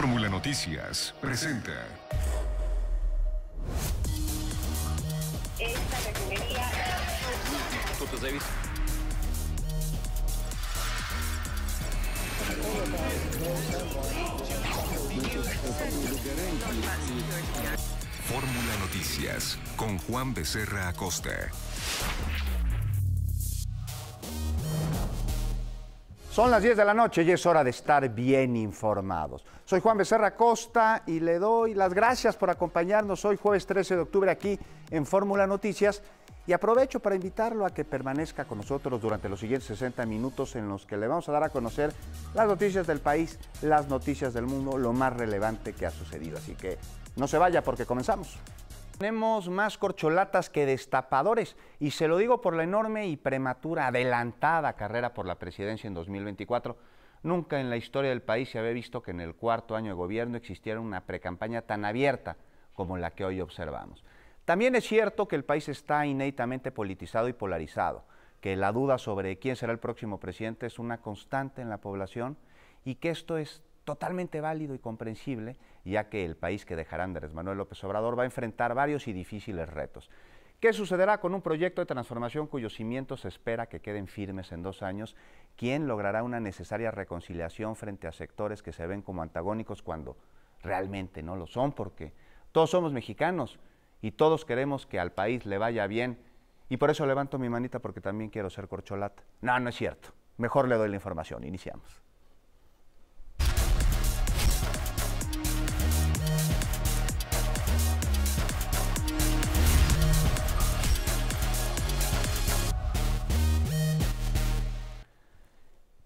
Fórmula Noticias presenta. Fórmula Noticias con Juan Becerra Acosta. Son las 10 de la noche y es hora de estar bien informados. Soy Juan Becerra Costa y le doy las gracias por acompañarnos hoy jueves 13 de octubre aquí en Fórmula Noticias y aprovecho para invitarlo a que permanezca con nosotros durante los siguientes 60 minutos en los que le vamos a dar a conocer las noticias del país, las noticias del mundo, lo más relevante que ha sucedido. Así que no se vaya porque comenzamos. Tenemos más corcholatas que destapadores y se lo digo por la enorme y prematura adelantada carrera por la presidencia en 2024. Nunca en la historia del país se había visto que en el cuarto año de gobierno existiera una precampaña tan abierta como la que hoy observamos. También es cierto que el país está inéditamente politizado y polarizado, que la duda sobre quién será el próximo presidente es una constante en la población y que esto es totalmente válido y comprensible, ya que el país que dejará Andrés Manuel López Obrador va a enfrentar varios y difíciles retos. ¿Qué sucederá con un proyecto de transformación cuyos cimientos se espera que queden firmes en dos años? ¿Quién logrará una necesaria reconciliación frente a sectores que se ven como antagónicos cuando realmente no lo son? Porque todos somos mexicanos y todos queremos que al país le vaya bien. Y por eso levanto mi manita porque también quiero ser corcholata. No, no es cierto. Mejor le doy la información. Iniciamos.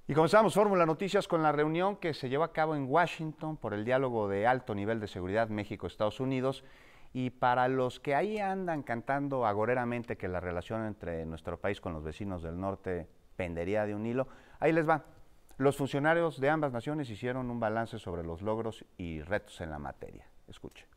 Y comenzamos Fórmula Noticias con la reunión que se lleva a cabo en Washington por el diálogo de alto nivel de seguridad México-Estados Unidos. Y para los que ahí andan cantando agoreramente que la relación entre nuestro país con los vecinos del norte pendería de un hilo, ahí les va. Los funcionarios de ambas naciones hicieron un balance sobre los logros y retos en la materia. Escuchen.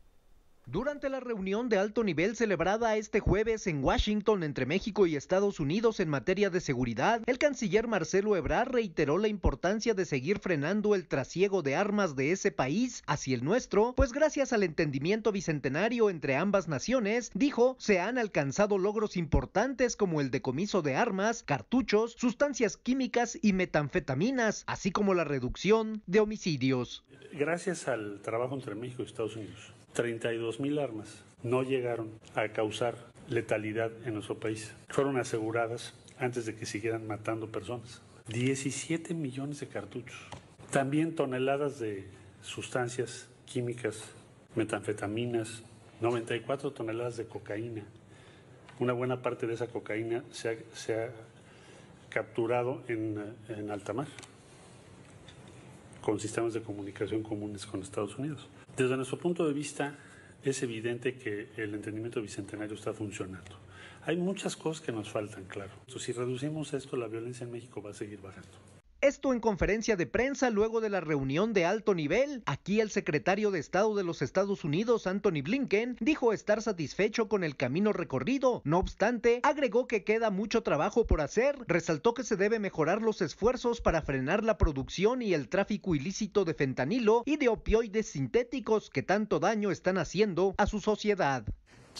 Durante la reunión de alto nivel celebrada este jueves en Washington entre México y Estados Unidos en materia de seguridad, el canciller Marcelo Ebrard reiteró la importancia de seguir frenando el trasiego de armas de ese país hacia el nuestro, pues gracias al entendimiento bicentenario entre ambas naciones, dijo, se han alcanzado logros importantes como el decomiso de armas, cartuchos, sustancias químicas y metanfetaminas, así como la reducción de homicidios. Gracias al trabajo entre México y Estados Unidos 32 mil armas no llegaron a causar letalidad en nuestro país. Fueron aseguradas antes de que siguieran matando personas. 17 millones de cartuchos. También toneladas de sustancias químicas, metanfetaminas, 94 toneladas de cocaína. Una buena parte de esa cocaína se ha, capturado en, en alta mar con sistemas de comunicación comunes con Estados Unidos. Desde nuestro punto de vista, es evidente que el entendimiento bicentenario está funcionando. Hay muchas cosas que nos faltan, claro. si reducimos esto, la violencia en México va a seguir bajando. Esto en conferencia de prensa luego de la reunión de alto nivel. Aquí el secretario de Estado de los Estados Unidos, Anthony Blinken, dijo estar satisfecho con el camino recorrido. No obstante, agregó que queda mucho trabajo por hacer. Resaltó que se debe mejorar los esfuerzos para frenar la producción y el tráfico ilícito de fentanilo y de opioides sintéticos que tanto daño están haciendo a su sociedad.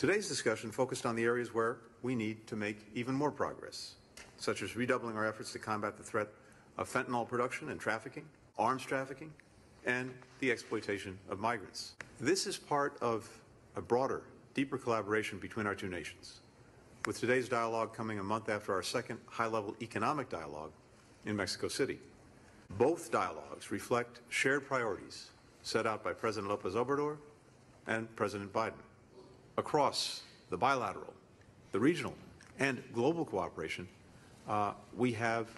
Today's discussion focused on the areas where we need to make even more progress, such as redoubling our efforts to combat the threat of fentanyl production and trafficking, arms trafficking, and the exploitation of migrants. This is part of a broader, deeper collaboration between our two nations. With today's dialogue coming a month after our second high level economic dialogue in Mexico City. Both dialogues reflect shared priorities set out by President Lopez Obrador and President Biden. Across the bilateral, the regional, and global cooperation, uh, we have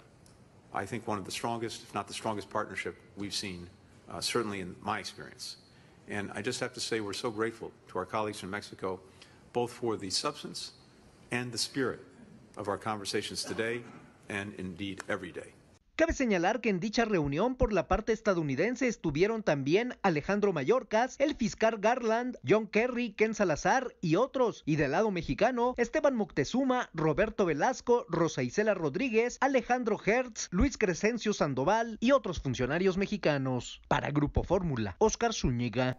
I think, one of the strongest, if not the strongest partnership we've seen, uh, certainly in my experience. And I just have to say we're so grateful to our colleagues from Mexico, both for the substance and the spirit of our conversations today and indeed every day. Cabe señalar que en dicha reunión por la parte estadounidense estuvieron también Alejandro Mayorcas, el fiscal Garland, John Kerry, Ken Salazar y otros, y del lado mexicano, Esteban Moctezuma, Roberto Velasco, Rosa Isela Rodríguez, Alejandro Hertz, Luis Crescencio Sandoval y otros funcionarios mexicanos. Para Grupo Fórmula, Oscar Zúñiga.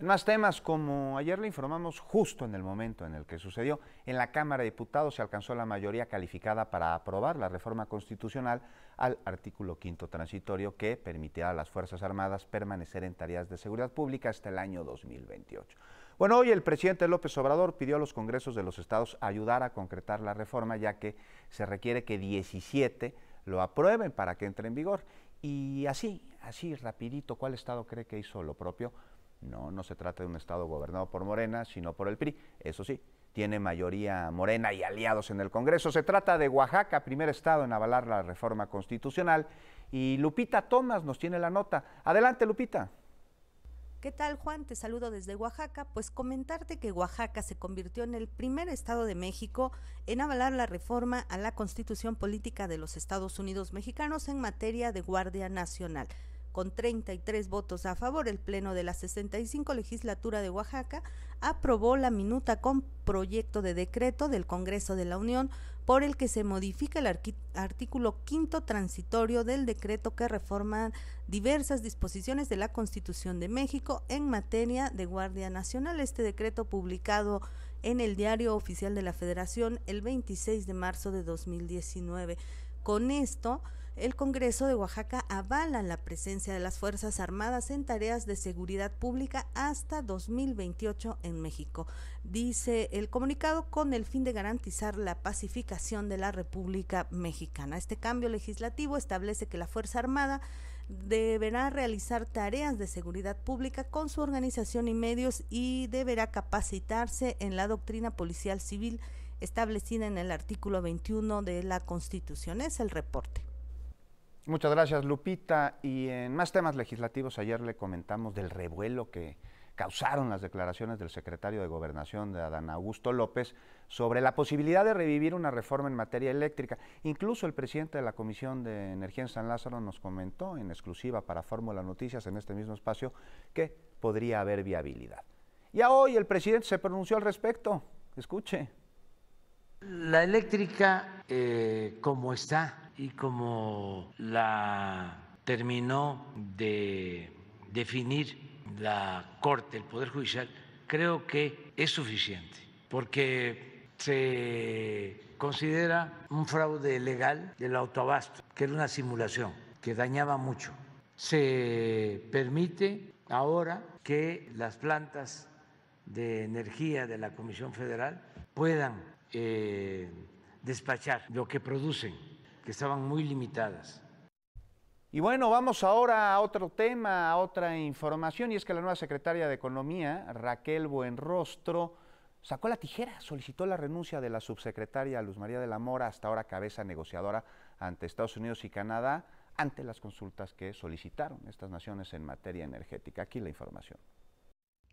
En más temas, como ayer le informamos justo en el momento en el que sucedió, en la Cámara de Diputados se alcanzó la mayoría calificada para aprobar la reforma constitucional al artículo quinto transitorio que permitirá a las Fuerzas Armadas permanecer en tareas de seguridad pública hasta el año 2028. Bueno, hoy el presidente López Obrador pidió a los congresos de los estados ayudar a concretar la reforma ya que se requiere que 17 lo aprueben para que entre en vigor. Y así, así rapidito, ¿cuál estado cree que hizo lo propio? No, no se trata de un Estado gobernado por Morena, sino por el PRI. Eso sí, tiene mayoría morena y aliados en el Congreso. Se trata de Oaxaca, primer Estado en avalar la reforma constitucional. Y Lupita Tomás nos tiene la nota. Adelante, Lupita. ¿Qué tal Juan? Te saludo desde Oaxaca. Pues comentarte que Oaxaca se convirtió en el primer estado de México en avalar la reforma a la constitución política de los Estados Unidos mexicanos en materia de Guardia Nacional. Con 33 votos a favor, el Pleno de la 65 Legislatura de Oaxaca aprobó la minuta con proyecto de decreto del Congreso de la Unión por el que se modifica el artículo quinto transitorio del decreto que reforma diversas disposiciones de la Constitución de México en materia de Guardia Nacional. Este decreto publicado en el Diario Oficial de la Federación el 26 de marzo de 2019. Con esto el Congreso de Oaxaca avala la presencia de las Fuerzas Armadas en tareas de seguridad pública hasta 2028 en México, dice el comunicado con el fin de garantizar la pacificación de la República Mexicana. Este cambio legislativo establece que la Fuerza Armada deberá realizar tareas de seguridad pública con su organización y medios y deberá capacitarse en la doctrina policial civil establecida en el artículo 21 de la Constitución. Es el reporte. Muchas gracias, Lupita. Y en más temas legislativos, ayer le comentamos del revuelo que causaron las declaraciones del secretario de Gobernación de Adán Augusto López sobre la posibilidad de revivir una reforma en materia eléctrica. Incluso el presidente de la Comisión de Energía en San Lázaro nos comentó en exclusiva para Fórmula Noticias en este mismo espacio que podría haber viabilidad. Ya hoy el presidente se pronunció al respecto. Escuche. La eléctrica, eh, como está, y como la terminó de definir la Corte, el Poder Judicial, creo que es suficiente, porque se considera un fraude legal del autoabasto, que era una simulación que dañaba mucho. Se permite ahora que las plantas de energía de la Comisión Federal puedan eh, despachar lo que producen que estaban muy limitadas. Y bueno, vamos ahora a otro tema, a otra información, y es que la nueva secretaria de Economía, Raquel Buenrostro, sacó la tijera, solicitó la renuncia de la subsecretaria Luz María de la Mora, hasta ahora cabeza negociadora ante Estados Unidos y Canadá, ante las consultas que solicitaron estas naciones en materia energética. Aquí la información.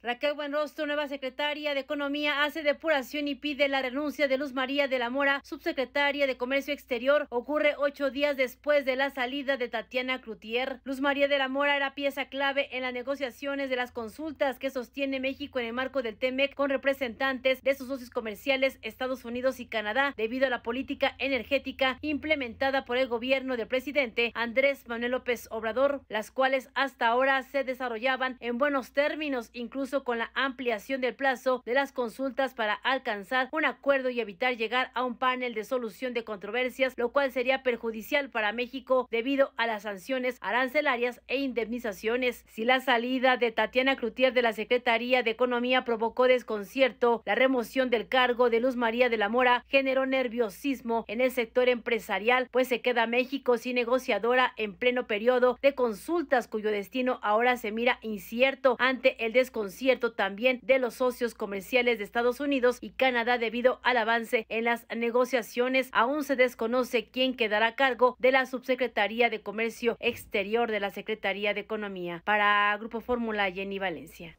Raquel Buenrostro, nueva secretaria de Economía, hace depuración y pide la renuncia de Luz María de la Mora, subsecretaria de Comercio Exterior. Ocurre ocho días después de la salida de Tatiana Cloutier. Luz María de la Mora era pieza clave en las negociaciones de las consultas que sostiene México en el marco del TEMEC con representantes de sus socios comerciales Estados Unidos y Canadá, debido a la política energética implementada por el gobierno del presidente Andrés Manuel López Obrador, las cuales hasta ahora se desarrollaban en buenos términos, incluso con la ampliación del plazo de las consultas para alcanzar un acuerdo y evitar llegar a un panel de solución de controversias, lo cual sería perjudicial para México debido a las sanciones arancelarias e indemnizaciones. Si la salida de Tatiana Crutier de la Secretaría de Economía provocó desconcierto, la remoción del cargo de Luz María de la Mora generó nerviosismo en el sector empresarial, pues se queda México sin negociadora en pleno periodo de consultas cuyo destino ahora se mira incierto ante el desconcierto también de los socios comerciales de Estados Unidos y Canadá debido al avance en las negociaciones. Aún se desconoce quién quedará a cargo de la Subsecretaría de Comercio Exterior de la Secretaría de Economía. Para Grupo Fórmula, Jenny Valencia.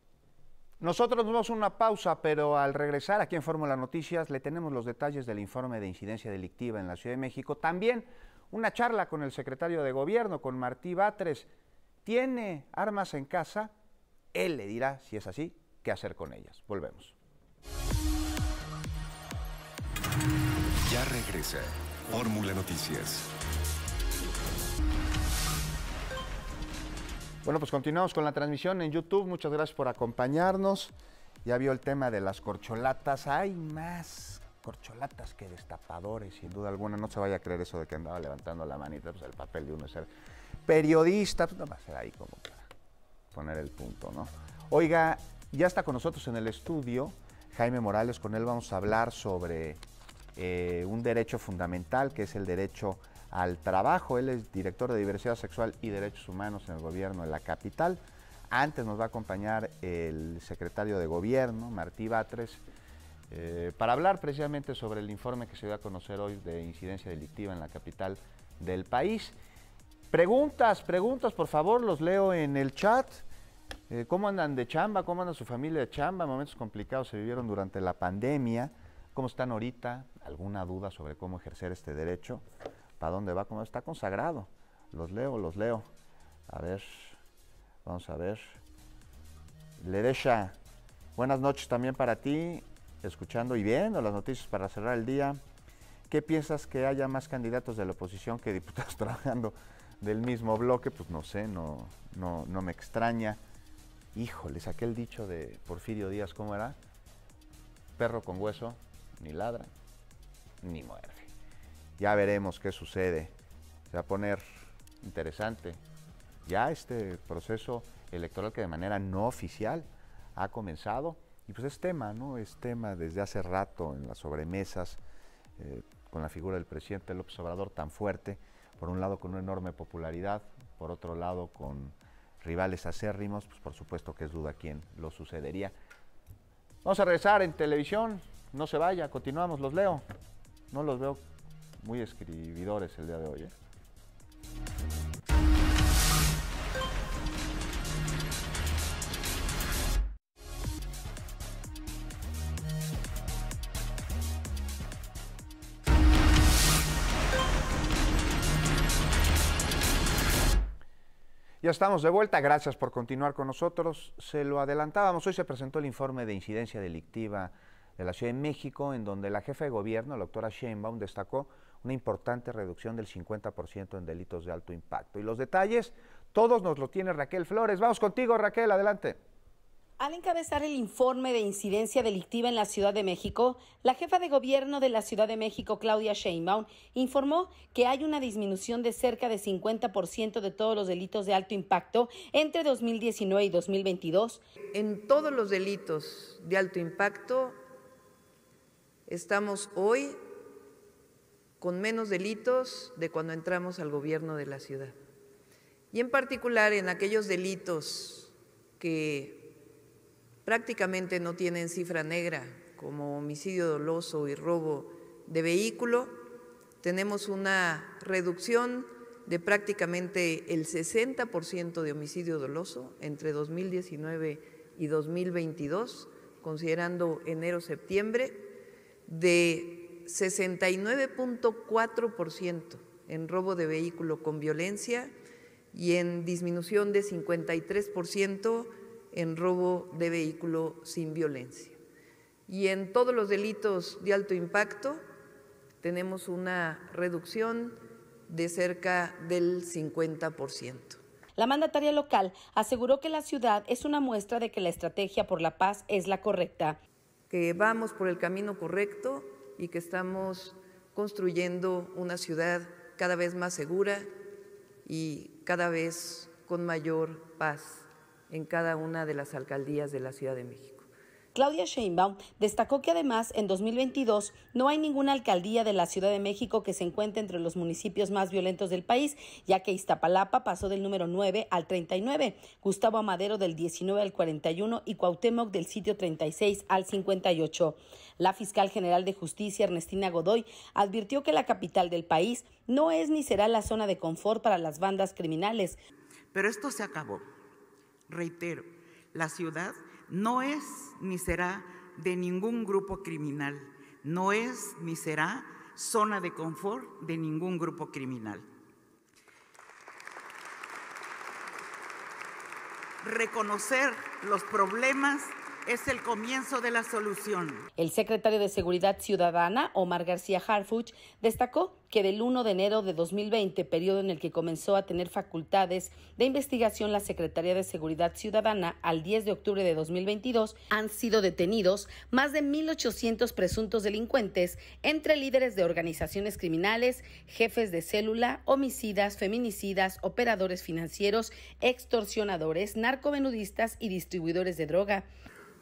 Nosotros nos vamos a una pausa, pero al regresar aquí en Fórmula Noticias le tenemos los detalles del informe de incidencia delictiva en la Ciudad de México. También una charla con el secretario de Gobierno, con Martí Batres. ¿Tiene armas en casa? Él le dirá, si es así, qué hacer con ellas. Volvemos. Ya regresa Fórmula Noticias. Bueno, pues continuamos con la transmisión en YouTube. Muchas gracias por acompañarnos. Ya vio el tema de las corcholatas. Hay más corcholatas que destapadores, sin duda alguna. No se vaya a creer eso de que andaba levantando la manita, pues el papel de uno es ser periodista. Pues va a ser ahí como que poner el punto, ¿no? Oiga, ya está con nosotros en el estudio Jaime Morales, con él vamos a hablar sobre eh, un derecho fundamental que es el derecho al trabajo. Él es director de diversidad sexual y derechos humanos en el gobierno de la capital. Antes nos va a acompañar el secretario de gobierno, Martí Batres, eh, para hablar precisamente sobre el informe que se va a conocer hoy de incidencia delictiva en la capital del país. Preguntas, preguntas, por favor, los leo en el chat. Eh, ¿Cómo andan de chamba? ¿Cómo anda su familia de chamba? Momentos complicados se vivieron durante la pandemia. ¿Cómo están ahorita? ¿Alguna duda sobre cómo ejercer este derecho? ¿Para dónde va? ¿Cómo está consagrado? Los leo, los leo. A ver, vamos a ver. Le deja buenas noches también para ti, escuchando y viendo las noticias para cerrar el día. ¿Qué piensas que haya más candidatos de la oposición que diputados trabajando del mismo bloque? Pues no sé, no me extraña híjoles, aquel dicho de Porfirio Díaz, ¿cómo era? Perro con hueso, ni ladra, ni muerde. Ya veremos qué sucede. Se va a poner interesante ya este proceso electoral que de manera no oficial ha comenzado. Y pues es tema, ¿no? Es tema desde hace rato en las sobremesas, eh, con la figura del presidente López Obrador tan fuerte, por un lado con una enorme popularidad, por otro lado con rivales acérrimos, pues por supuesto que es duda quien lo sucedería. Vamos a regresar en televisión, no se vaya, continuamos, los leo. No los veo muy escribidores el día de hoy. ¿eh? Ya estamos de vuelta, gracias por continuar con nosotros. Se lo adelantábamos, hoy se presentó el informe de incidencia delictiva de la Ciudad de México, en donde la jefa de gobierno, la doctora Sheinbaum, destacó una importante reducción del 50% en delitos de alto impacto. Y los detalles, todos nos lo tiene Raquel Flores. Vamos contigo, Raquel, adelante. Al encabezar el informe de incidencia delictiva en la Ciudad de México, la jefa de gobierno de la Ciudad de México, Claudia Sheinbaum, informó que hay una disminución de cerca de 50% de todos los delitos de alto impacto entre 2019 y 2022. En todos los delitos de alto impacto estamos hoy con menos delitos de cuando entramos al gobierno de la ciudad. Y en particular en aquellos delitos que prácticamente no tienen cifra negra como homicidio doloso y robo de vehículo. Tenemos una reducción de prácticamente el 60% de homicidio doloso entre 2019 y 2022, considerando enero-septiembre, de 69.4% en robo de vehículo con violencia y en disminución de 53% en robo de vehículo sin violencia. Y en todos los delitos de alto impacto tenemos una reducción de cerca del 50%. La mandataria local aseguró que la ciudad es una muestra de que la estrategia por la paz es la correcta. Que vamos por el camino correcto y que estamos construyendo una ciudad cada vez más segura y cada vez con mayor paz en cada una de las alcaldías de la Ciudad de México. Claudia Sheinbaum destacó que además en 2022 no hay ninguna alcaldía de la Ciudad de México que se encuentre entre los municipios más violentos del país, ya que Iztapalapa pasó del número 9 al 39, Gustavo Amadero del 19 al 41 y Cuauhtémoc del sitio 36 al 58. La fiscal general de justicia Ernestina Godoy advirtió que la capital del país no es ni será la zona de confort para las bandas criminales. Pero esto se acabó. Reitero, la ciudad no es ni será de ningún grupo criminal, no es ni será zona de confort de ningún grupo criminal. Reconocer los problemas es el comienzo de la solución. El secretario de Seguridad Ciudadana, Omar García Harfuch, destacó que del 1 de enero de 2020, periodo en el que comenzó a tener facultades de investigación la Secretaría de Seguridad Ciudadana, al 10 de octubre de 2022, han sido detenidos más de 1.800 presuntos delincuentes, entre líderes de organizaciones criminales, jefes de célula, homicidas, feminicidas, operadores financieros, extorsionadores, narcomenudistas y distribuidores de droga.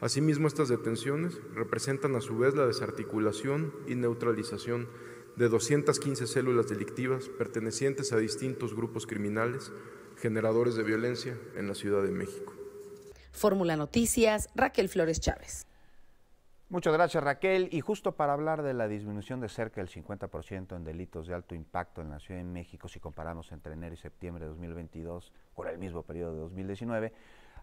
Asimismo, estas detenciones representan a su vez la desarticulación y neutralización de 215 células delictivas pertenecientes a distintos grupos criminales generadores de violencia en la Ciudad de México. Fórmula Noticias, Raquel Flores Chávez. Muchas gracias Raquel. Y justo para hablar de la disminución de cerca del 50% en delitos de alto impacto en la Ciudad de México, si comparamos entre enero y septiembre de 2022 por el mismo periodo de 2019,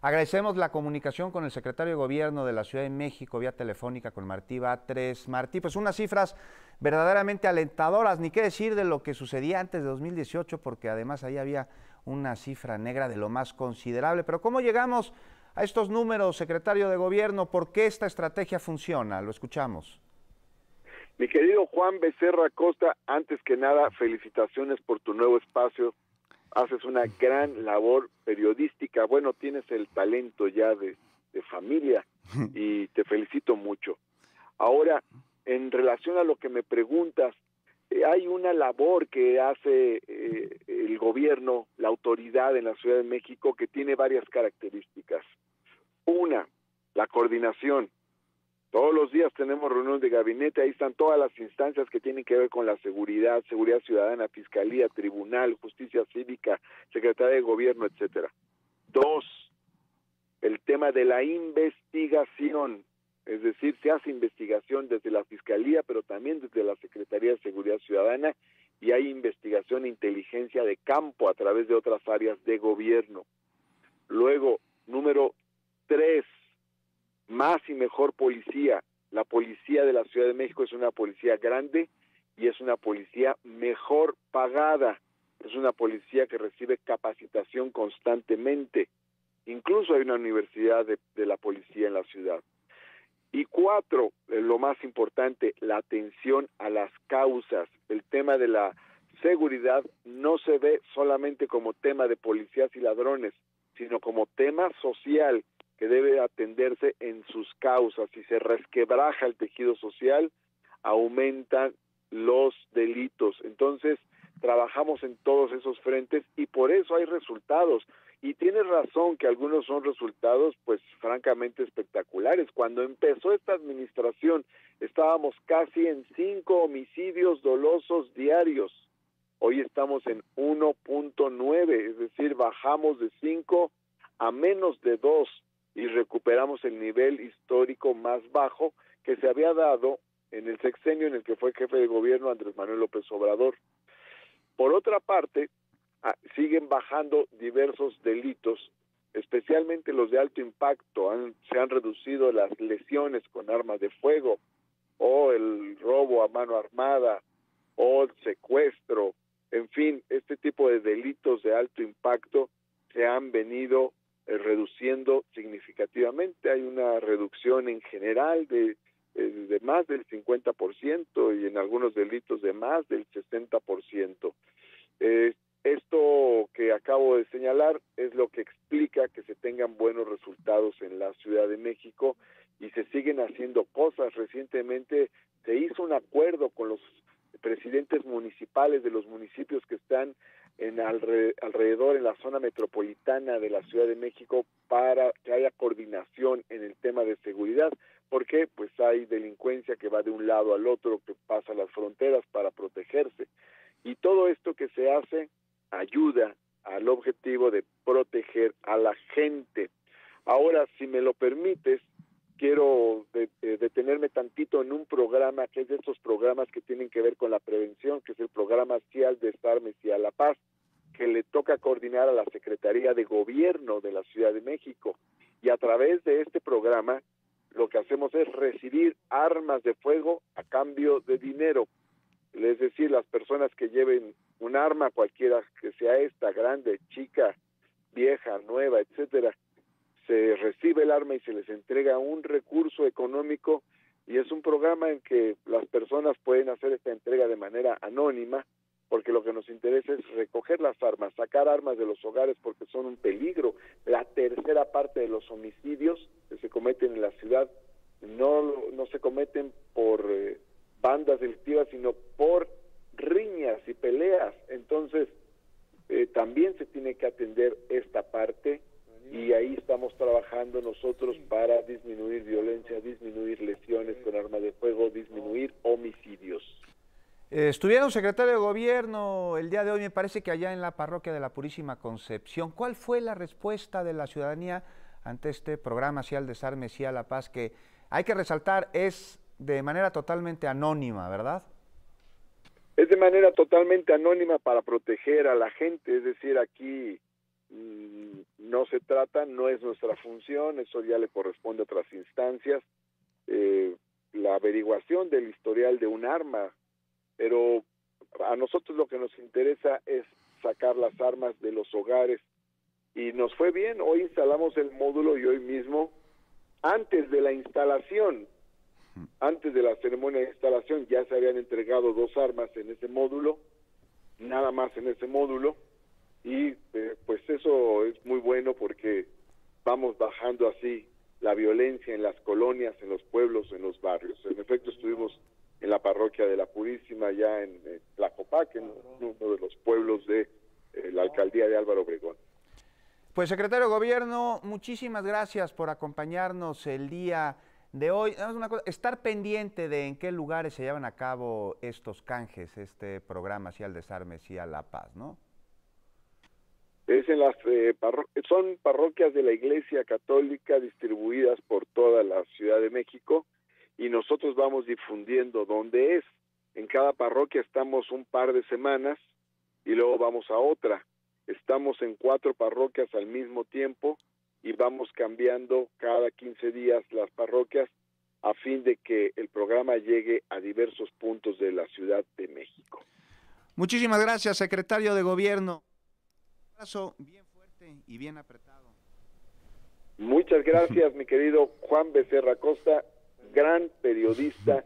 Agradecemos la comunicación con el secretario de Gobierno de la Ciudad de México vía telefónica con Martí 3. Martí, pues unas cifras verdaderamente alentadoras, ni qué decir de lo que sucedía antes de 2018, porque además ahí había una cifra negra de lo más considerable. Pero ¿cómo llegamos a estos números, secretario de Gobierno? ¿Por qué esta estrategia funciona? Lo escuchamos. Mi querido Juan Becerra Costa, antes que nada, felicitaciones por tu nuevo espacio haces una gran labor periodística, bueno, tienes el talento ya de, familia y te felicito mucho. Ahora, en relación a lo que me preguntas, eh, hay una labor que hace eh, el gobierno, la autoridad en la Ciudad de México, que tiene varias características. Una, la coordinación. Todos los días tenemos reuniones de gabinete, ahí están todas las instancias que tienen que ver con la seguridad, seguridad ciudadana, fiscalía, tribunal, justicia cívica, secretaría de gobierno, etcétera. Dos, el tema de la investigación, es decir, se hace investigación desde la fiscalía, pero también desde la Secretaría de Seguridad Ciudadana y hay investigación e inteligencia de campo a través de otras áreas de gobierno. Luego, número tres, más y mejor policía. La policía de la Ciudad de México es una policía grande y es una policía mejor pagada. Es una policía que recibe capacitación constantemente. Incluso hay una universidad de, la policía en la ciudad. Y cuatro, eh, lo más importante, la atención a las causas. El tema de la seguridad no se ve solamente como tema de policías y ladrones, sino como tema social que debe atenderse en sus causas. Si se resquebraja el tejido social, aumentan los delitos. Entonces, trabajamos en todos esos frentes y por eso hay resultados. Y tiene razón que algunos son resultados, pues francamente espectaculares. Cuando empezó esta administración, estábamos casi en cinco homicidios dolosos diarios. Hoy estamos en 1.9, es decir, bajamos de 5 a menos de 2 y recuperamos el nivel histórico más bajo que se había dado en el sexenio en el que fue jefe de gobierno Andrés Manuel López Obrador. Por otra parte, ah, siguen bajando diversos delitos, especialmente los de alto impacto. se han reducido las lesiones con armas de fuego o el robo a mano armada o el secuestro. En fin, este tipo de delitos de alto impacto se han venido eh, reduciendo significativamente. Hay una reducción en general de, eh, de más del 50% y en algunos delitos de más del 60%. ciento. esto que acabo de señalar es lo que explica que se tengan buenos resultados en la Ciudad de México y se siguen haciendo cosas. Recientemente se hizo un acuerdo con los presidentes municipales de los municipios que están en alrededor, en la zona metropolitana de la Ciudad de México, para que haya coordinación en el tema de seguridad, porque pues hay delincuencia que va de un lado al otro, que pasa las fronteras para protegerse. Y todo esto que se hace ayuda al objetivo de proteger a la gente. Ahora, si me lo permites, quiero eh, detenerme tantito en un programa que es de estos programas que tienen que ver con la prevención, que es el programa CIAL Desarmes y a la Paz, que le toca coordinar a la Secretaría de Gobierno de la Ciudad de México. Y a través de este programa lo que hacemos es recibir armas de fuego a cambio de dinero. Es decir, las personas que lleven un arma, cualquiera que sea esta, grande, chica, vieja, nueva, etcétera, se recibe el arma y se les entrega un recurso económico y es un programa en que las personas pueden hacer esta entrega de manera anónima porque lo que nos interesa es recoger las armas, sacar armas de los hogares porque son un peligro. La tercera parte de los homicidios que se cometen en la ciudad no, no se cometen por eh, bandas delictivas, sino por riñas y peleas. Entonces, eh, también se tiene que atender esta parte y ahí estamos trabajando nosotros para disminuir violencia, disminuir lesiones con armas de fuego, disminuir homicidios. Eh, estuvieron secretario de gobierno el día de hoy, me parece que allá en la parroquia de la Purísima Concepción. ¿Cuál fue la respuesta de la ciudadanía ante este programa, sí al desarme, sí a la paz, que hay que resaltar es de manera totalmente anónima, ¿verdad? Es de manera totalmente anónima para proteger a la gente, es decir, aquí Mm, no se trata, no es nuestra función, eso ya le corresponde a otras instancias, eh, la averiguación del historial de un arma, pero a nosotros lo que nos interesa es sacar las armas de los hogares y nos fue bien, hoy instalamos el módulo y hoy mismo, antes de la instalación, antes de la ceremonia de instalación ya se habían entregado dos armas en ese módulo, nada más en ese módulo, y eh, pues eso es muy bueno porque vamos bajando así la violencia en las colonias, en los pueblos, en los barrios. En efecto, estuvimos en la parroquia de la Purísima, ya en Tlacopaque, Tlacopac, en uno de los pueblos de eh, la alcaldía de Álvaro Obregón. Pues secretario de Gobierno, muchísimas gracias por acompañarnos el día de hoy. Una cosa, estar pendiente de en qué lugares se llevan a cabo estos canjes, este programa, si al desarme, si a la paz, ¿no? Es en las, eh, son parroquias de la Iglesia Católica distribuidas por toda la Ciudad de México y nosotros vamos difundiendo dónde es. En cada parroquia estamos un par de semanas y luego vamos a otra. Estamos en cuatro parroquias al mismo tiempo y vamos cambiando cada 15 días las parroquias a fin de que el programa llegue a diversos puntos de la Ciudad de México. Muchísimas gracias, secretario de Gobierno abrazo bien fuerte y bien apretado. Muchas gracias, mi querido Juan Becerra Costa, gran periodista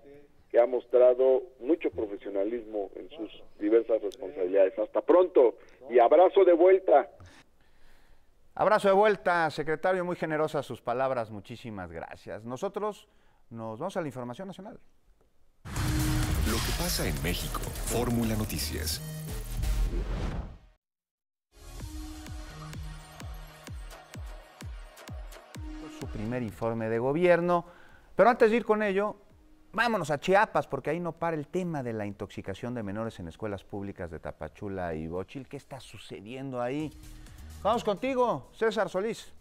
que ha mostrado mucho profesionalismo en sus diversas responsabilidades. Hasta pronto y abrazo de vuelta. Abrazo de vuelta, secretario, muy generosa sus palabras, muchísimas gracias. Nosotros nos vamos a la información nacional. Lo que pasa en México, Fórmula Noticias. primer informe de gobierno. Pero antes de ir con ello, vámonos a Chiapas, porque ahí no para el tema de la intoxicación de menores en escuelas públicas de Tapachula y Bochil. ¿Qué está sucediendo ahí? Vamos contigo, César Solís.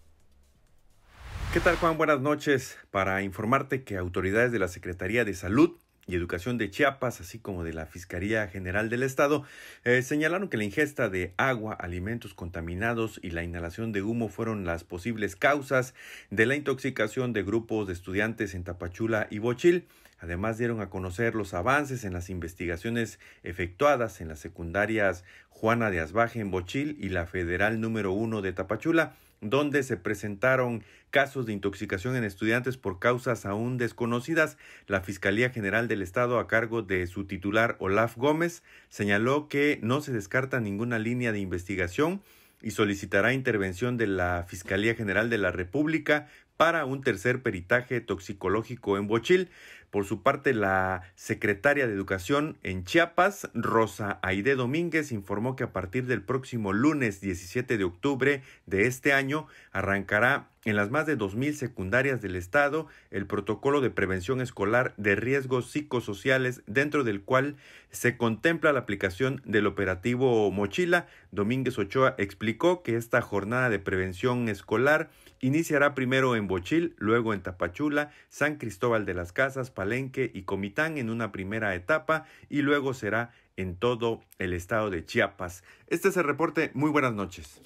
¿Qué tal Juan? Buenas noches. Para informarte que autoridades de la Secretaría de Salud y Educación de Chiapas, así como de la Fiscalía General del Estado, eh, señalaron que la ingesta de agua, alimentos contaminados y la inhalación de humo fueron las posibles causas de la intoxicación de grupos de estudiantes en Tapachula y Bochil. Además dieron a conocer los avances en las investigaciones efectuadas en las secundarias Juana de Asbaje en Bochil y la Federal número 1 de Tapachula, donde se presentaron casos de intoxicación en estudiantes por causas aún desconocidas, la Fiscalía General del Estado, a cargo de su titular Olaf Gómez, señaló que no se descarta ninguna línea de investigación y solicitará intervención de la Fiscalía General de la República para un tercer peritaje toxicológico en Bochil. Por su parte, la secretaria de Educación en Chiapas, Rosa Aide Domínguez, informó que a partir del próximo lunes 17 de octubre de este año arrancará en las más de 2.000 secundarias del Estado el protocolo de prevención escolar de riesgos psicosociales dentro del cual se contempla la aplicación del operativo Mochila. Domínguez Ochoa explicó que esta jornada de prevención escolar iniciará primero en Bochil, luego en Tapachula, San Cristóbal de las Casas, Palenque y Comitán en una primera etapa y luego será en todo el estado de Chiapas. Este es el reporte. Muy buenas noches.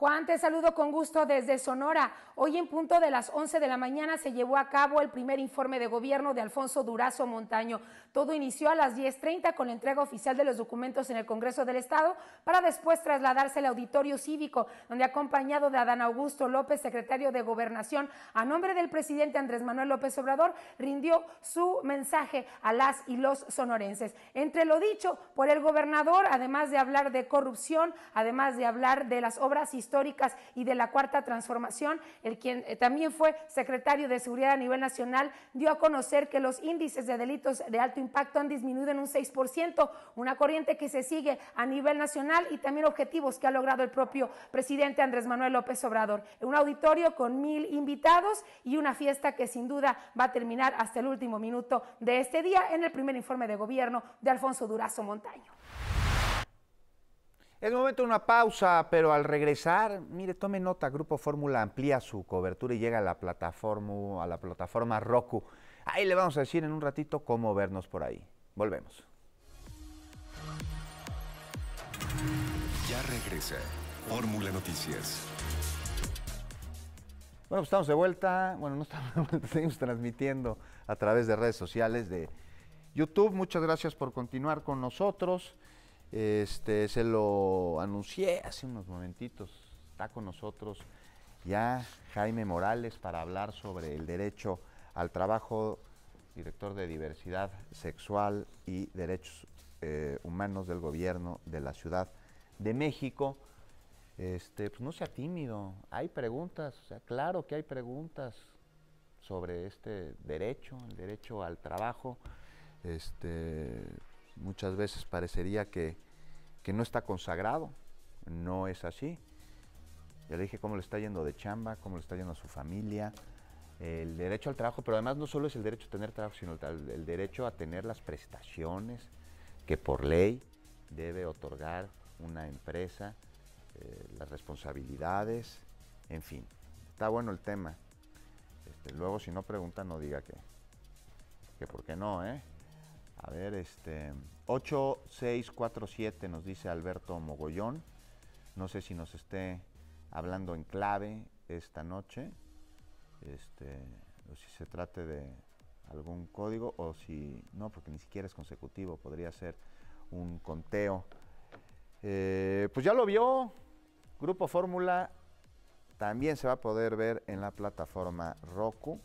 Juan, te saludo con gusto desde Sonora. Hoy en punto de las 11 de la mañana se llevó a cabo el primer informe de gobierno de Alfonso Durazo Montaño. Todo inició a las 10.30 con la entrega oficial de los documentos en el Congreso del Estado para después trasladarse al auditorio cívico, donde acompañado de Adán Augusto López, secretario de Gobernación, a nombre del presidente Andrés Manuel López Obrador, rindió su mensaje a las y los sonorenses. Entre lo dicho por el gobernador, además de hablar de corrupción, además de hablar de las obras históricas, históricas y de la Cuarta Transformación, el quien eh, también fue secretario de Seguridad a nivel nacional, dio a conocer que los índices de delitos de alto impacto han disminuido en un 6%, una corriente que se sigue a nivel nacional y también objetivos que ha logrado el propio presidente Andrés Manuel López Obrador. Un auditorio con mil invitados y una fiesta que sin duda va a terminar hasta el último minuto de este día en el primer informe de gobierno de Alfonso Durazo Montaño. Es momento de una pausa, pero al regresar, mire, tome nota, Grupo Fórmula amplía su cobertura y llega a la plataforma, a la plataforma Roku. Ahí le vamos a decir en un ratito cómo vernos por ahí. Volvemos. Ya regresa Fórmula Noticias. Bueno, pues estamos de vuelta. Bueno, no estamos de vuelta, seguimos transmitiendo a través de redes sociales de YouTube. Muchas gracias por continuar con nosotros. Este, se lo anuncié hace unos momentitos. Está con nosotros ya Jaime Morales para hablar sobre el derecho al trabajo, director de diversidad sexual y derechos eh, humanos del gobierno de la Ciudad de México. Este, pues, no sea tímido, hay preguntas, claro que hay preguntas sobre este derecho, el derecho al trabajo. Este, muchas veces parecería que, no está consagrado, no es así. Ya le dije cómo le está yendo de chamba, cómo le está yendo a su familia, el derecho al trabajo, pero además no solo es el derecho a tener trabajo, sino el, derecho a tener las prestaciones que por ley debe otorgar una empresa, eh, las responsabilidades, en fin. Está bueno el tema. Este, luego si no pregunta no diga que, que por qué no, ¿eh? A ver, este. 8647 nos dice Alberto Mogollón. No sé si nos esté hablando en clave esta noche. Este, o si se trate de algún código o si no, porque ni siquiera es consecutivo, podría ser un conteo. Eh, pues ya lo vio, Grupo Fórmula también se va a poder ver en la plataforma Roku.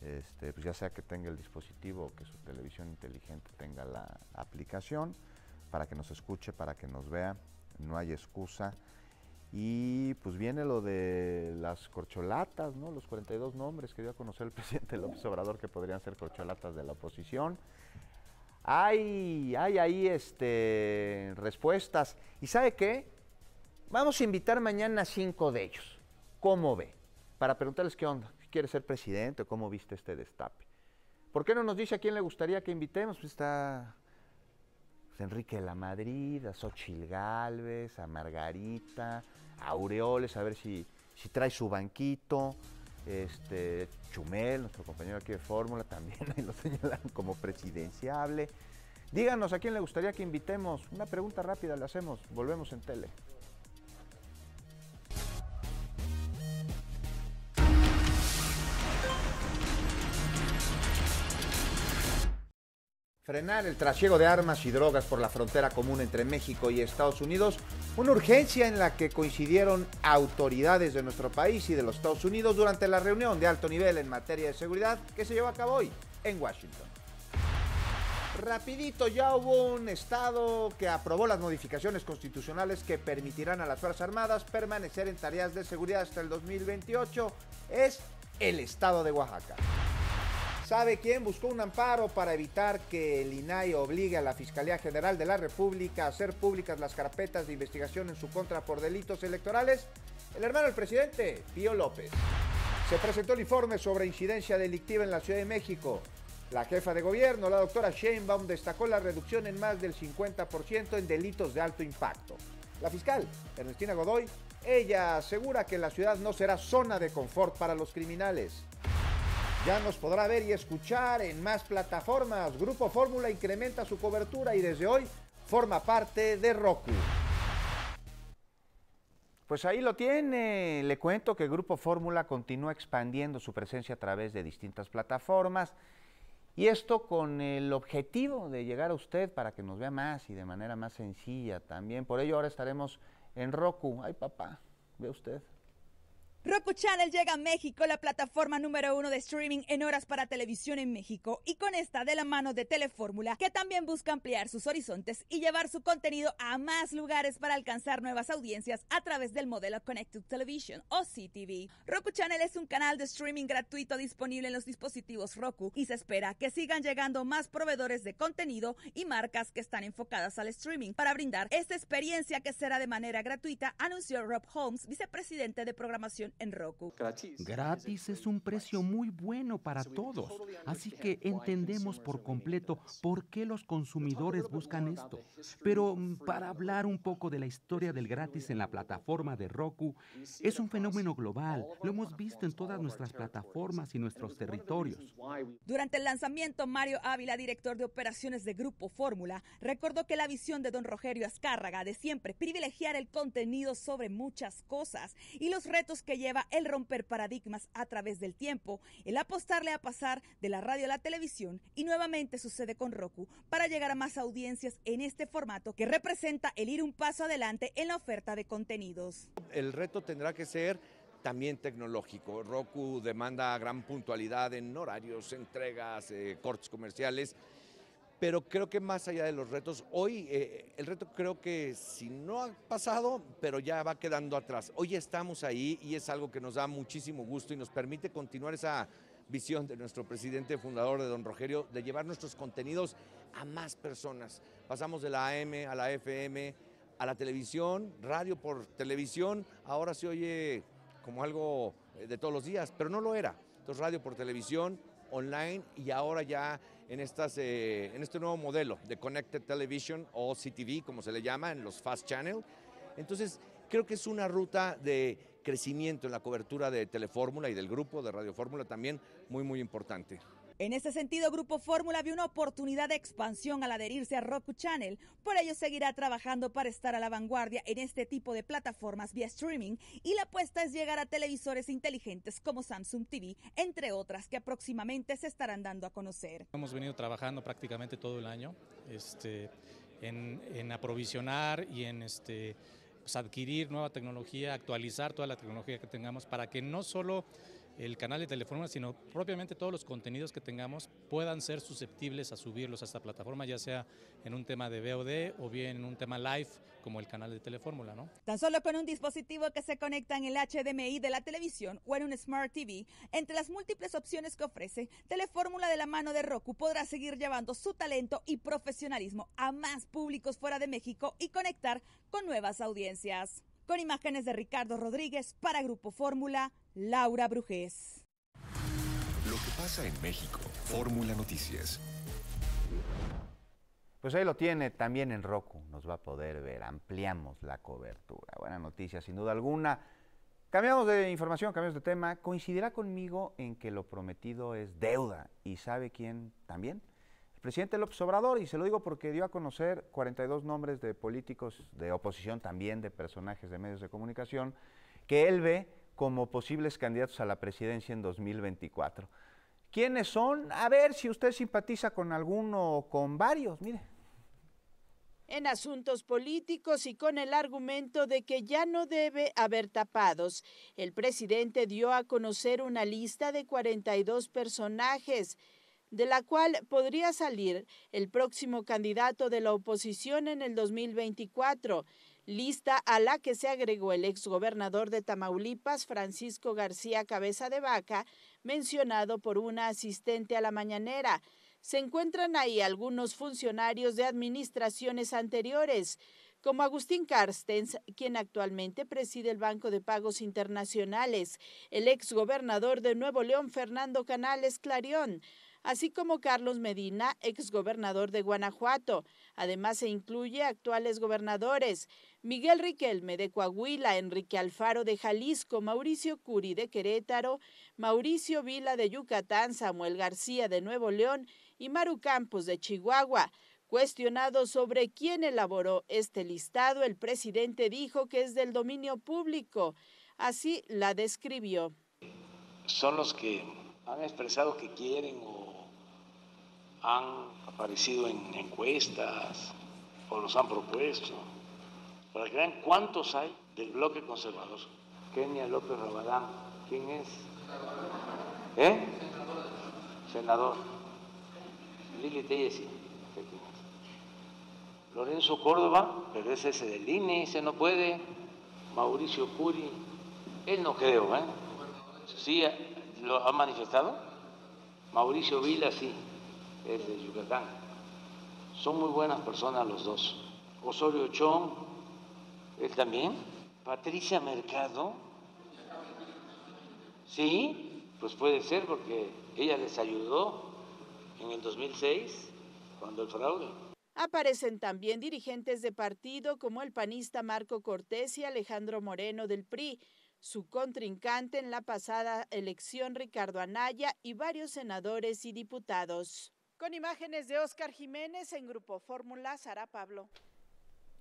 Este, pues ya sea que tenga el dispositivo o que su televisión inteligente tenga la aplicación, para que nos escuche, para que nos vea, no hay excusa. Y pues viene lo de las corcholatas, ¿no? Los 42 nombres que dio a conocer el presidente López Obrador que podrían ser corcholatas de la oposición. Hay, hay ahí este, respuestas. ¿Y sabe qué? Vamos a invitar mañana a cinco de ellos. ¿Cómo ve? Para preguntarles qué onda quiere ser presidente, cómo viste este destape. ¿Por qué no nos dice a quién le gustaría que invitemos? Pues está pues, Enrique de la Madrid, a Xochil Galvez, a Margarita, a Aureoles, a ver si, si trae su banquito. Este, Chumel, nuestro compañero aquí de Fórmula, también ahí lo señalan como presidenciable. Díganos a quién le gustaría que invitemos. Una pregunta rápida le hacemos. Volvemos en tele. Frenar el trasiego de armas y drogas por la frontera común entre México y Estados Unidos, una urgencia en la que coincidieron autoridades de nuestro país y de los Estados Unidos durante la reunión de alto nivel en materia de seguridad que se llevó a cabo hoy en Washington. Rapidito ya hubo un Estado que aprobó las modificaciones constitucionales que permitirán a las Fuerzas Armadas permanecer en tareas de seguridad hasta el 2028. Es el Estado de Oaxaca. ¿Sabe quién buscó un amparo para evitar que el INAI obligue a la Fiscalía General de la República a hacer públicas las carpetas de investigación en su contra por delitos electorales? El hermano del presidente, Pío López. Se presentó el informe sobre incidencia delictiva en la Ciudad de México. La jefa de gobierno, la doctora Sheinbaum, destacó la reducción en más del 50% en delitos de alto impacto. La fiscal, Ernestina Godoy, ella asegura que la ciudad no será zona de confort para los criminales. Ya nos podrá ver y escuchar en más plataformas. Grupo Fórmula incrementa su cobertura y desde hoy forma parte de Roku. Pues ahí lo tiene. Le cuento que Grupo Fórmula continúa expandiendo su presencia a través de distintas plataformas. Y esto con el objetivo de llegar a usted para que nos vea más y de manera más sencilla también. Por ello ahora estaremos en Roku. Ay, papá, ve usted. Roku Channel llega a México, la plataforma número uno de streaming en horas para televisión en México, y con esta de la mano de Telefórmula, que también busca ampliar sus horizontes y llevar su contenido a más lugares para alcanzar nuevas audiencias a través del modelo Connected Television o CTV. Roku Channel es un canal de streaming gratuito disponible en los dispositivos Roku y se espera que sigan llegando más proveedores de contenido y marcas que están enfocadas al streaming para brindar esta experiencia que será de manera gratuita, anunció Rob Holmes, vicepresidente de programación en Roku. Gratis es un precio muy bueno para todos, así que entendemos por completo por qué los consumidores buscan esto. Pero mm, para hablar un poco de la historia del gratis en la plataforma de Roku, es un fenómeno global, lo hemos visto en todas nuestras plataformas y nuestros territorios. Durante el lanzamiento, Mario Ávila, director de operaciones de Grupo Fórmula, recordó que la visión de don Rogerio Azcárraga de siempre privilegiar el contenido sobre muchas cosas y los retos que lleva el romper paradigmas a través del tiempo, el apostarle a pasar de la radio a la televisión y nuevamente sucede con Roku para llegar a más audiencias en este formato que representa el ir un paso adelante en la oferta de contenidos. El reto tendrá que ser también tecnológico. Roku demanda gran puntualidad en horarios, entregas, eh, cortes comerciales pero creo que más allá de los retos, hoy eh, el reto creo que si no ha pasado, pero ya va quedando atrás. Hoy estamos ahí y es algo que nos da muchísimo gusto y nos permite continuar esa visión de nuestro presidente fundador de Don Rogerio de llevar nuestros contenidos a más personas. Pasamos de la AM a la FM, a la televisión, radio por televisión, ahora se oye como algo eh, de todos los días, pero no lo era. Entonces radio por televisión, online y ahora ya en, estas, eh, en este nuevo modelo de Connected Television o CTV, como se le llama, en los Fast Channel. Entonces, creo que es una ruta de crecimiento en la cobertura de Telefórmula y del grupo de Radiofórmula Fórmula también muy, muy importante. En ese sentido, Grupo Fórmula vio una oportunidad de expansión al adherirse a Roku Channel. Por ello, seguirá trabajando para estar a la vanguardia en este tipo de plataformas vía streaming y la apuesta es llegar a televisores inteligentes como Samsung TV, entre otras que próximamente se estarán dando a conocer. Hemos venido trabajando prácticamente todo el año este, en, aprovisionar y en este, pues, adquirir nueva tecnología, actualizar toda la tecnología que tengamos para que no solo el canal de Telefórmula, sino propiamente todos los contenidos que tengamos puedan ser susceptibles a subirlos a esta plataforma, ya sea en un tema de VOD o bien en un tema live como el canal de Telefórmula, ¿no? Tan solo con un dispositivo que se conecta en el HDMI de la televisión o en un Smart TV, entre las múltiples opciones que ofrece, Telefórmula de la mano de Roku podrá seguir llevando su talento y profesionalismo a más públicos fuera de México y conectar con nuevas audiencias. Con imágenes de Ricardo Rodríguez para Grupo Fórmula, Laura Brujés. Lo que pasa en México, Fórmula Noticias. Pues ahí lo tiene, también en Roku nos va a poder ver, ampliamos la cobertura. Buena noticia, sin duda alguna. Cambiamos de información, cambiamos de tema. Coincidirá conmigo en que lo prometido es deuda. ¿Y sabe quién también? El presidente López Obrador, y se lo digo porque dio a conocer 42 nombres de políticos de oposición, también de personajes de medios de comunicación, que él ve como posibles candidatos a la presidencia en 2024. ¿Quiénes son? A ver si usted simpatiza con alguno o con varios, mire. En asuntos políticos y con el argumento de que ya no debe haber tapados, el presidente dio a conocer una lista de 42 personajes de la cual podría salir el próximo candidato de la oposición en el 2024 lista a la que se agregó el exgobernador de Tamaulipas, Francisco García Cabeza de Vaca, mencionado por una asistente a la mañanera. Se encuentran ahí algunos funcionarios de administraciones anteriores, como Agustín Carstens, quien actualmente preside el Banco de Pagos Internacionales, el exgobernador de Nuevo León, Fernando Canales Clarión, así como Carlos Medina, exgobernador de Guanajuato. Además se incluye actuales gobernadores Miguel Riquelme de Coahuila, Enrique Alfaro de Jalisco, Mauricio Curi de Querétaro, Mauricio Vila de Yucatán, Samuel García de Nuevo León y Maru Campos de Chihuahua. Cuestionado sobre quién elaboró este listado, el presidente dijo que es del dominio público. Así la describió. Son los que han expresado que quieren o han aparecido en encuestas o los han propuesto, para que vean cuántos hay del bloque conservador. Kenia López Rabadán, ¿quién es? ¿Eh? Senador. Lili Tellesi, Lorenzo Córdoba, pero es ese del INE, ese no puede. Mauricio Curi, él no creo, ¿eh? Sí, ¿Lo ha manifestado? Mauricio Vila, sí, es de Yucatán. Son muy buenas personas los dos. Osorio Ochoa, él también. Patricia Mercado, sí, pues puede ser porque ella les ayudó en el 2006 cuando el fraude. Aparecen también dirigentes de partido como el panista Marco Cortés y Alejandro Moreno del PRI, su contrincante en la pasada elección Ricardo Anaya y varios senadores y diputados. Con imágenes de Óscar Jiménez en Grupo Fórmula, Sara Pablo.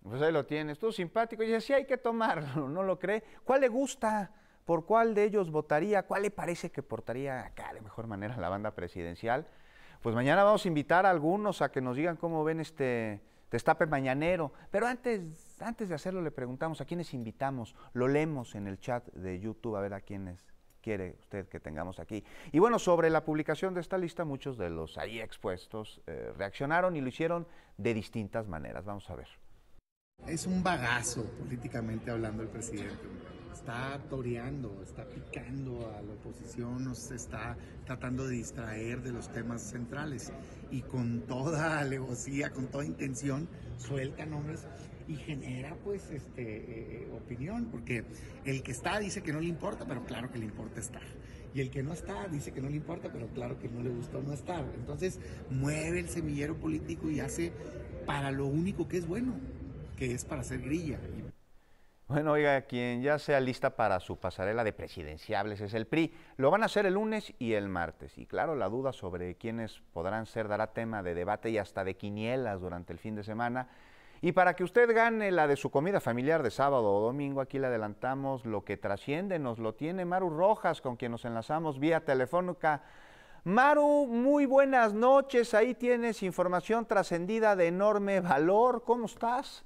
Pues ahí lo tienes, tú simpático, y sí hay que tomarlo, ¿no lo cree? ¿Cuál le gusta? ¿Por cuál de ellos votaría? ¿Cuál le parece que portaría acá de mejor manera la banda presidencial? Pues mañana vamos a invitar a algunos a que nos digan cómo ven este destape mañanero. Pero antes antes de hacerlo le preguntamos a quiénes invitamos, lo leemos en el chat de YouTube a ver a quiénes quiere usted que tengamos aquí. Y bueno, sobre la publicación de esta lista, muchos de los ahí expuestos eh, reaccionaron y lo hicieron de distintas maneras. Vamos a ver. Es un bagazo políticamente hablando el presidente. Está toreando, está picando a la oposición, nos está tratando de distraer de los temas centrales y con toda alevosía, con toda intención, suelta nombres y genera pues este eh, eh, opinión, porque el que está dice que no le importa, pero claro que le importa estar. Y el que no está dice que no le importa, pero claro que no le gustó no estar. Entonces mueve el semillero político y hace para lo único que es bueno, que es para hacer grilla. Bueno, oiga, quien ya sea lista para su pasarela de presidenciables es el PRI. Lo van a hacer el lunes y el martes. Y claro, la duda sobre quiénes podrán ser dará tema de debate y hasta de quinielas durante el fin de semana. Y para que usted gane la de su comida familiar de sábado o domingo, aquí le adelantamos lo que trasciende, nos lo tiene Maru Rojas, con quien nos enlazamos vía telefónica. Maru, muy buenas noches, ahí tienes información trascendida de enorme valor, ¿cómo estás?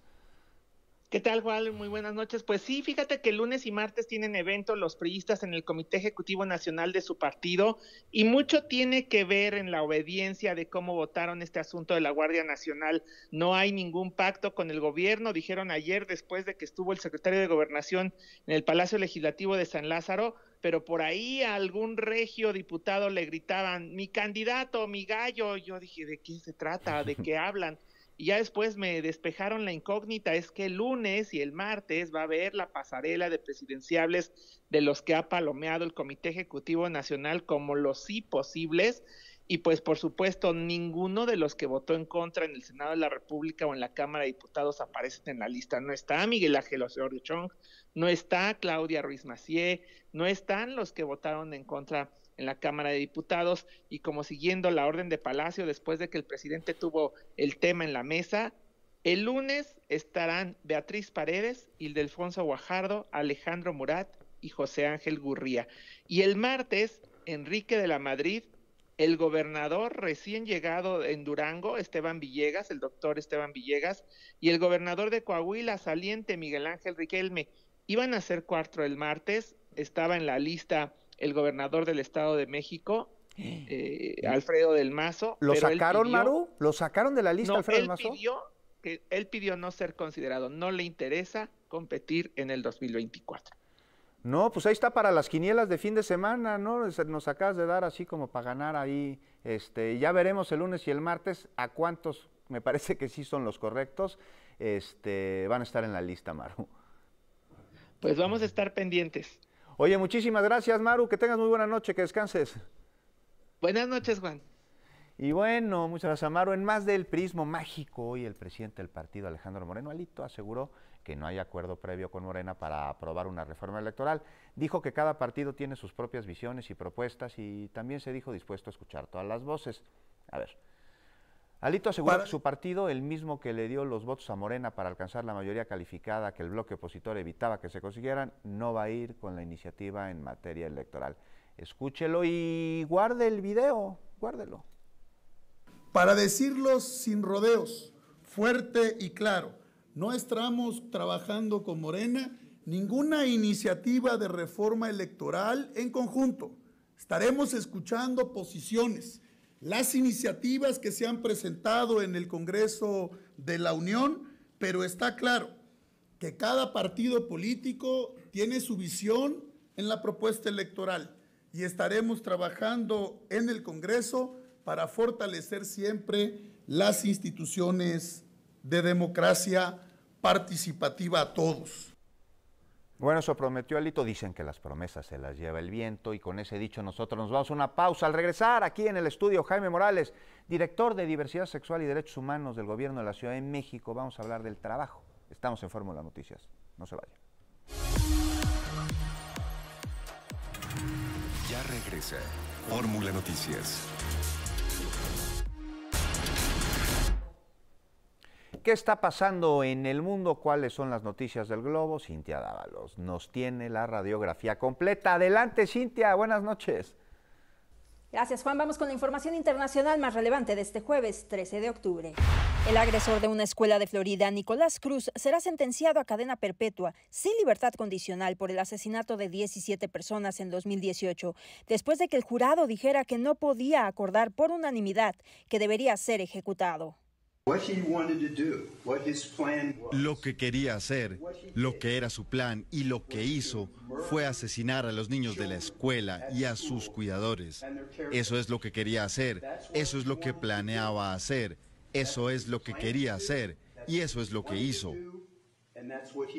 ¿Qué tal, Juan? Muy buenas noches. Pues sí, fíjate que lunes y martes tienen evento los priistas en el Comité Ejecutivo Nacional de su partido y mucho tiene que ver en la obediencia de cómo votaron este asunto de la Guardia Nacional. No hay ningún pacto con el gobierno, dijeron ayer después de que estuvo el secretario de Gobernación en el Palacio Legislativo de San Lázaro, pero por ahí a algún regio diputado le gritaban, mi candidato, mi gallo. Yo dije, ¿de quién se trata? ¿De qué hablan? Y ya después me despejaron la incógnita, es que el lunes y el martes va a haber la pasarela de presidenciables de los que ha palomeado el Comité Ejecutivo Nacional como los sí posibles. Y pues por supuesto, ninguno de los que votó en contra en el Senado de la República o en la Cámara de Diputados aparecen en la lista. No está Miguel Ángel Osorio Chong, no está Claudia Ruiz Macié, no están los que votaron en contra en la Cámara de Diputados y como siguiendo la orden de Palacio, después de que el presidente tuvo el tema en la mesa, el lunes estarán Beatriz Paredes, Ildefonso Guajardo, Alejandro Murat y José Ángel Gurría. Y el martes, Enrique de la Madrid, el gobernador recién llegado en Durango, Esteban Villegas, el doctor Esteban Villegas, y el gobernador de Coahuila saliente, Miguel Ángel Riquelme. Iban a ser cuatro el martes, estaba en la lista el gobernador del Estado de México, eh. Eh, Alfredo del Mazo. ¿Lo sacaron, Maru? ¿Lo sacaron de la lista, Alfredo del Mazo? Pidió que, él pidió no ser considerado, no le interesa competir en el 2024. No, pues ahí está para las quinielas de fin de semana, ¿no? Nos acabas de dar así como para ganar ahí. Este, ya veremos el lunes y el martes a cuántos, me parece que sí son los correctos, este, van a estar en la lista, Maru. Pues vamos a estar pendientes. Oye, muchísimas gracias, Maru. Que tengas muy buena noche, que descanses. Buenas noches, Juan. Y bueno, muchas gracias, Maru. En más del prismo mágico, hoy el presidente del partido, Alejandro Moreno Alito, aseguró que no hay acuerdo previo con Morena para aprobar una reforma electoral. Dijo que cada partido tiene sus propias visiones y propuestas y también se dijo dispuesto a escuchar todas las voces. A ver, Alito aseguró que su partido, el mismo que le dio los votos a Morena para alcanzar la mayoría calificada que el bloque opositor evitaba que se consiguieran, no va a ir con la iniciativa en materia electoral. Escúchelo y guarde el video, guárdelo. Para decirlo sin rodeos, fuerte y claro, no estamos trabajando con Morena ninguna iniciativa de reforma electoral en conjunto. Estaremos escuchando posiciones las iniciativas que se han presentado en el Congreso de la Unión, pero está claro que cada partido político tiene su visión en la propuesta electoral y estaremos trabajando en el Congreso para fortalecer siempre las instituciones de democracia participativa a todos. Bueno, eso prometió Alito. Dicen que las promesas se las lleva el viento y con ese dicho nosotros nos vamos a una pausa. Al regresar aquí en el estudio, Jaime Morales, director de Diversidad Sexual y Derechos Humanos del Gobierno de la Ciudad de México, vamos a hablar del trabajo. Estamos en Fórmula Noticias. No se vaya. Ya regresa Fórmula Noticias. ¿Qué está pasando en el mundo? ¿Cuáles son las noticias del globo? Cintia Dávalos nos tiene la radiografía completa. Adelante, Cintia, buenas noches. Gracias, Juan. Vamos con la información internacional más relevante de este jueves 13 de octubre. El agresor de una escuela de Florida, Nicolás Cruz, será sentenciado a cadena perpetua sin libertad condicional por el asesinato de 17 personas en 2018, después de que el jurado dijera que no podía acordar por unanimidad que debería ser ejecutado. Lo que quería hacer, lo que era su plan y lo que hizo fue asesinar a los niños de la escuela y a sus cuidadores. Eso es lo que quería hacer, eso es lo que planeaba hacer, eso es lo que quería hacer y eso es lo que hizo.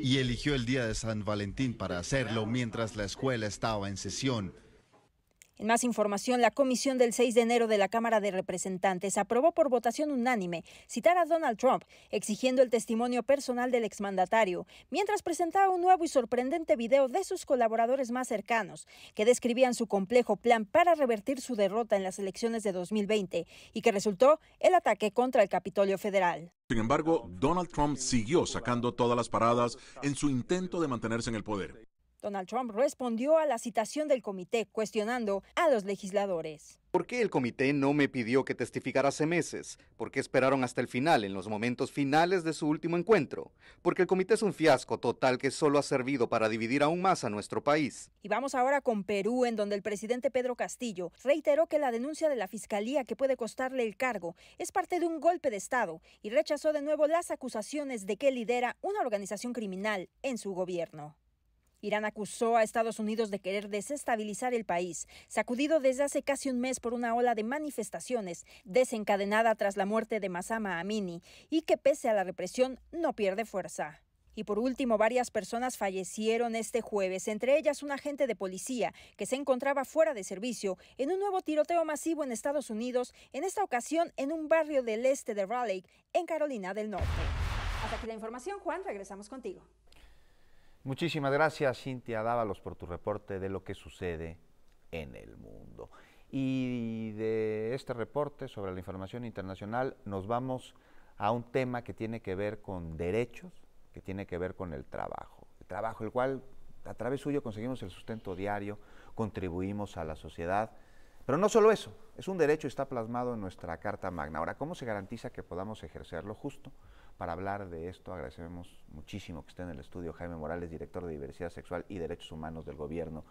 Y eligió el día de San Valentín para hacerlo mientras la escuela estaba en sesión más información, la comisión del 6 de enero de la Cámara de Representantes aprobó por votación unánime citar a Donald Trump, exigiendo el testimonio personal del exmandatario, mientras presentaba un nuevo y sorprendente video de sus colaboradores más cercanos, que describían su complejo plan para revertir su derrota en las elecciones de 2020 y que resultó el ataque contra el Capitolio Federal. Sin embargo, Donald Trump siguió sacando todas las paradas en su intento de mantenerse en el poder. Donald Trump respondió a la citación del comité cuestionando a los legisladores. ¿Por qué el comité no me pidió que testificara hace meses? ¿Por qué esperaron hasta el final, en los momentos finales de su último encuentro? Porque el comité es un fiasco total que solo ha servido para dividir aún más a nuestro país. Y vamos ahora con Perú, en donde el presidente Pedro Castillo reiteró que la denuncia de la fiscalía que puede costarle el cargo es parte de un golpe de Estado y rechazó de nuevo las acusaciones de que lidera una organización criminal en su gobierno. Irán acusó a Estados Unidos de querer desestabilizar el país, sacudido desde hace casi un mes por una ola de manifestaciones desencadenada tras la muerte de Masama Amini y que pese a la represión no pierde fuerza. Y por último, varias personas fallecieron este jueves, entre ellas un agente de policía que se encontraba fuera de servicio en un nuevo tiroteo masivo en Estados Unidos, en esta ocasión en un barrio del este de Raleigh, en Carolina del Norte. Hasta aquí la información, Juan, regresamos contigo. Muchísimas gracias, Cintia Dávalos, por tu reporte de lo que sucede en el mundo. Y de este reporte sobre la información internacional nos vamos a un tema que tiene que ver con derechos, que tiene que ver con el trabajo. El trabajo, el cual a través suyo conseguimos el sustento diario, contribuimos a la sociedad. Pero no solo eso, es un derecho y está plasmado en nuestra Carta Magna. Ahora, ¿cómo se garantiza que podamos ejercerlo justo? Para hablar de esto agradecemos muchísimo que esté en el estudio Jaime Morales, director de Diversidad Sexual y Derechos Humanos del Gobierno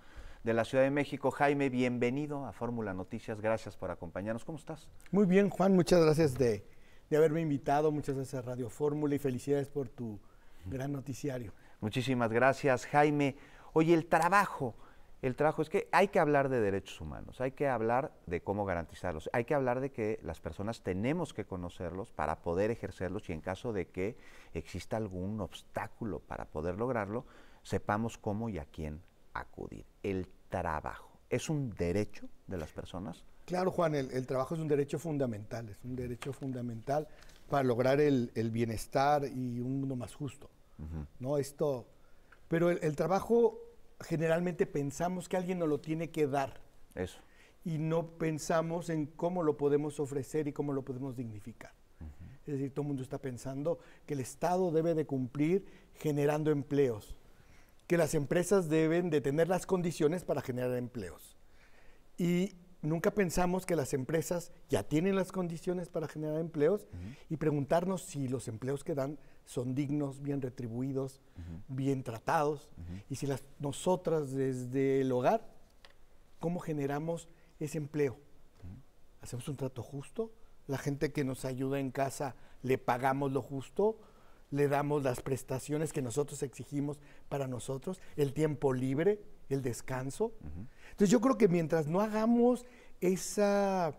de la Ciudad de México. Jaime, bienvenido a Fórmula Noticias, gracias por acompañarnos. ¿Cómo estás? Muy bien, Juan, muchas gracias de, haberme invitado, muchas gracias a Radio Fórmula y felicidades por tu gran noticiario. Muchísimas gracias, Jaime. Oye, el trabajo el trabajo es que hay que hablar de derechos humanos, hay que hablar de cómo garantizarlos, hay que hablar de que las personas tenemos que conocerlos para poder ejercerlos y en caso de que exista algún obstáculo para poder lograrlo, sepamos cómo y a quién acudir. El trabajo es un derecho de las personas. Claro, Juan, el, trabajo es un derecho fundamental, es un derecho fundamental para lograr el, bienestar y un mundo más justo. ¿no? Esto, pero el trabajo generalmente pensamos que alguien nos lo tiene que dar. Y no pensamos en cómo lo podemos ofrecer y cómo lo podemos dignificar. Es decir, todo el mundo está pensando que el Estado debe de cumplir generando empleos, que las empresas deben de tener las condiciones para generar empleos. Y nunca pensamos que las empresas ya tienen las condiciones para generar empleos y preguntarnos si los empleos que dan son dignos, bien retribuidos, bien tratados. Y si las, nosotras desde el hogar, ¿cómo generamos ese empleo? ¿Hacemos un trato justo? ¿La gente que nos ayuda en casa le pagamos lo justo? ¿Le damos las prestaciones que nosotros exigimos para nosotros? ¿El tiempo libre? ¿El descanso? Entonces yo creo que mientras no hagamos esa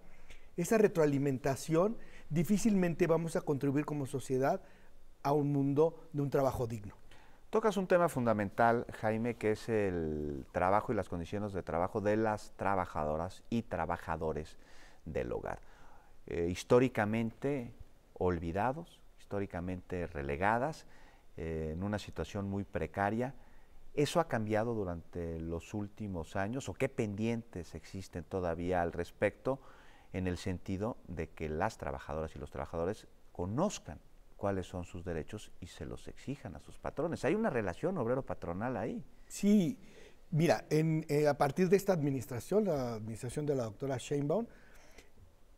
retroalimentación, difícilmente vamos a contribuir como sociedad a un mundo de un trabajo digno. Tocas un tema fundamental, Jaime, que es el trabajo y las condiciones de trabajo de las trabajadoras y trabajadores del hogar. Eh, históricamente olvidados, históricamente relegadas, eh, en una situación muy precaria. ¿Eso ha cambiado durante los últimos años o qué pendientes existen todavía al respecto en el sentido de que las trabajadoras y los trabajadores conozcan cuáles son sus derechos y se los exijan a sus patrones. Hay una relación obrero-patronal ahí. Sí, mira, en, eh, a partir de esta administración, la administración de la doctora Sheinbaum,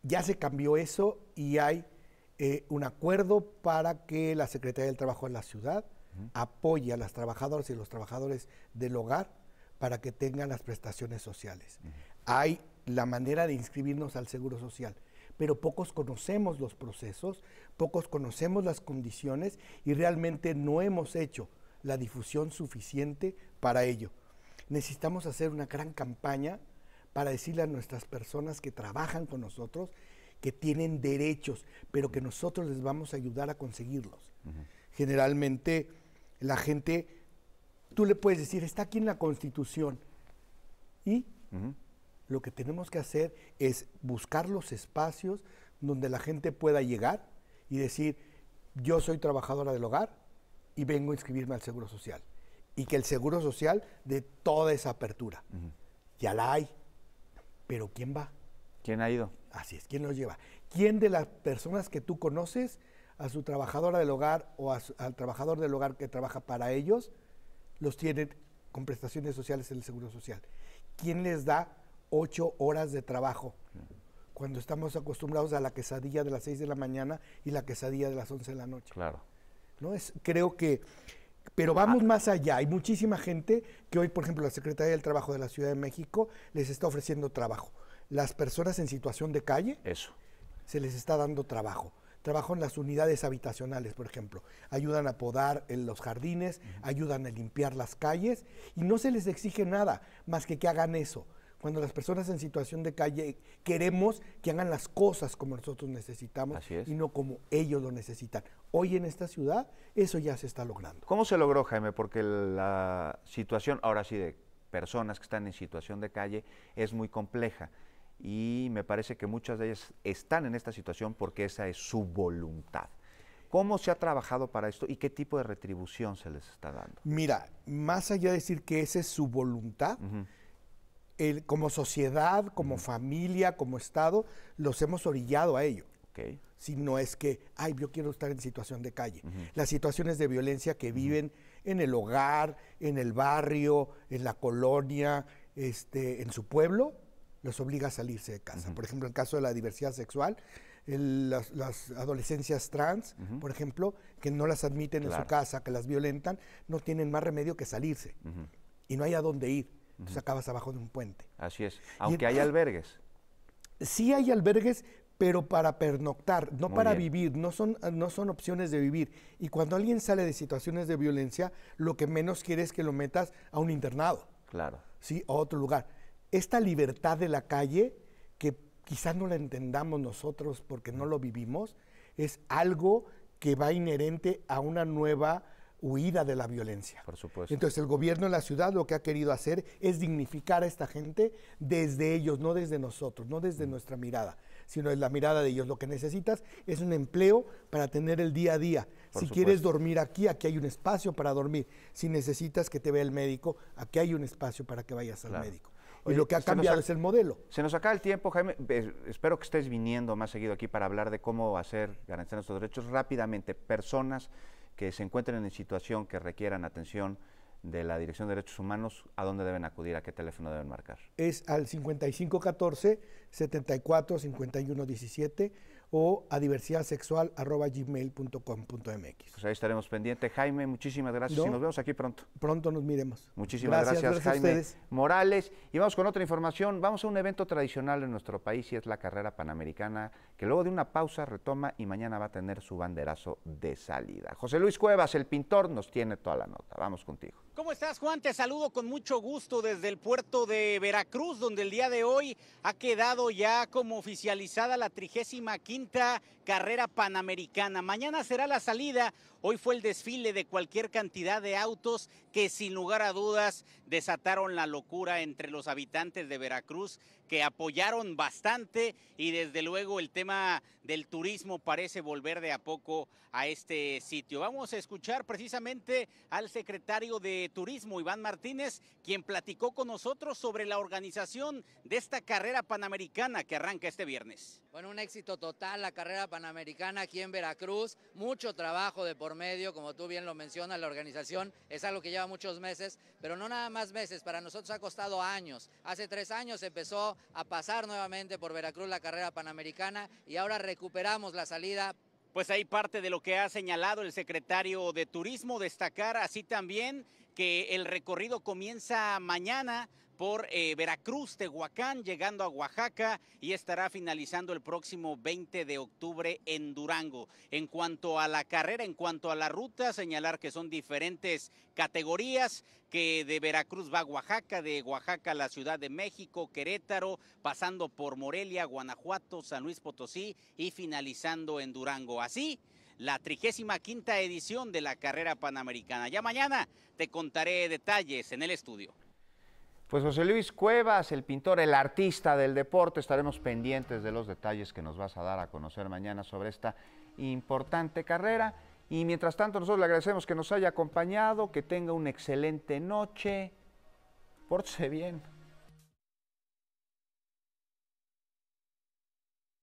ya se cambió eso y hay eh, un acuerdo para que la Secretaría del Trabajo en la ciudad apoye a las trabajadoras y los trabajadores del hogar para que tengan las prestaciones sociales. Hay la manera de inscribirnos al Seguro Social pero pocos conocemos los procesos, pocos conocemos las condiciones y realmente no hemos hecho la difusión suficiente para ello. Necesitamos hacer una gran campaña para decirle a nuestras personas que trabajan con nosotros que tienen derechos, pero que nosotros les vamos a ayudar a conseguirlos. Generalmente la gente, tú le puedes decir, está aquí en la Constitución, y lo que tenemos que hacer es buscar los espacios donde la gente pueda llegar y decir, yo soy trabajadora del hogar y vengo a inscribirme al Seguro Social. Y que el Seguro Social dé toda esa apertura. Ya la hay, pero ¿quién va? ¿Quién ha ido? Así es, ¿quién los lleva? ¿Quién de las personas que tú conoces, a su trabajadora del hogar o al trabajador del hogar que trabaja para ellos, los tiene con prestaciones sociales en el Seguro Social? ¿Quién les da ocho horas de trabajo, cuando estamos acostumbrados a la quesadilla de las seis de la mañana y la quesadilla de las once de la noche. Claro. ¿No? Es, creo que... Pero vamos ah. más allá. Hay muchísima gente que hoy, por ejemplo, la Secretaría del Trabajo de la Ciudad de México les está ofreciendo trabajo. Las personas en situación de calle, eso, se les está dando trabajo. Trabajo en las unidades habitacionales, por ejemplo. Ayudan a podar en los jardines, ayudan a limpiar las calles y no se les exige nada más que que hagan eso cuando las personas en situación de calle queremos que hagan las cosas como nosotros necesitamos y no como ellos lo necesitan. Hoy en esta ciudad eso ya se está logrando. ¿Cómo se logró, Jaime? Porque la situación, ahora sí, de personas que están en situación de calle es muy compleja y me parece que muchas de ellas están en esta situación porque esa es su voluntad. ¿Cómo se ha trabajado para esto y qué tipo de retribución se les está dando? Mira, más allá de decir que esa es su voluntad, como sociedad, como familia, como Estado, los hemos orillado a ello. Si no es que, ay, yo quiero estar en situación de calle. Las situaciones de violencia que viven en el hogar, en el barrio, en la colonia, este, en su pueblo, los obliga a salirse de casa. Por ejemplo, en el caso de la diversidad sexual, las, adolescencias trans, por ejemplo, que no las admiten en su casa, que las violentan, no tienen más remedio que salirse. Y no hay a dónde ir. Entonces acabas abajo de un puente. Así es. Aunque hay albergues. Sí hay albergues, pero para pernoctar, no para vivir, no son, no son opciones de vivir. Y cuando alguien sale de situaciones de violencia, lo que menos quiere es que lo metas a un internado. Claro. Sí, a otro lugar. Esta libertad de la calle, que quizás no la entendamos nosotros porque no lo vivimos, es algo que va inherente a una nueva huida de la violencia. Por supuesto. Entonces el gobierno de la ciudad lo que ha querido hacer es dignificar a esta gente desde ellos, no desde nosotros, no desde mm. nuestra mirada, sino desde la mirada de ellos. Lo que necesitas es un empleo para tener el día a día. si quieres dormir aquí, aquí hay un espacio para dormir. Si necesitas que te vea el médico, aquí hay un espacio para que vayas al médico. y lo que ha cambiado es el modelo. Se nos acaba el tiempo, Jaime. Eh, espero que estés viniendo más seguido aquí para hablar de cómo hacer garantizar nuestros derechos rápidamente. Personas que se encuentren en situación que requieran atención de la Dirección de Derechos Humanos, ¿a dónde deben acudir? ¿A qué teléfono deben marcar? Es al 5514-745117 o a diversidad Pues ahí estaremos pendientes. Jaime, muchísimas gracias y nos vemos aquí pronto. Pronto nos miremos. Muchísimas gracias, Jaime Morales. Y vamos con otra información. Vamos a un evento tradicional en nuestro país y es la carrera panamericana, que luego de una pausa retoma y mañana va a tener su banderazo de salida. José Luis Cuevas, el pintor, nos tiene toda la nota. Vamos contigo. ¿Cómo estás, Juan? Te saludo con mucho gusto desde el puerto de Veracruz, donde el día de hoy ha quedado ya como oficializada la 35 carrera panamericana. Mañana será la salida Hoy fue el desfile de cualquier cantidad de autos que sin lugar a dudas desataron la locura entre los habitantes de Veracruz que apoyaron bastante y desde luego el tema del turismo parece volver de a poco a este sitio. Vamos a escuchar precisamente al secretario de Turismo, Iván Martínez, quien platicó con nosotros sobre la organización de esta carrera panamericana que arranca este viernes. Bueno, un éxito total la carrera panamericana aquí en Veracruz, mucho trabajo de por medio, como tú bien lo mencionas, la organización es algo que lleva muchos meses, pero no nada más meses, para nosotros ha costado años. Hace tres años empezó a pasar nuevamente por Veracruz la carrera panamericana y ahora recuperamos la salida pues ahí parte de lo que ha señalado el secretario de Turismo, destacar así también que el recorrido comienza mañana por eh, Veracruz, Tehuacán, llegando a Oaxaca y estará finalizando el próximo 20 de octubre en Durango. En cuanto a la carrera, en cuanto a la ruta, señalar que son diferentes categorías, que de Veracruz va a Oaxaca, de Oaxaca a la Ciudad de México, Querétaro, pasando por Morelia, Guanajuato, San Luis Potosí y finalizando en Durango. Así, la trigésima quinta edición de la carrera panamericana. Ya mañana te contaré detalles en el estudio. Pues José Luis Cuevas, el pintor, el artista del deporte, estaremos pendientes de los detalles que nos vas a dar a conocer mañana sobre esta importante carrera. Y mientras tanto, nosotros le agradecemos que nos haya acompañado, que tenga una excelente noche. Pórtese bien.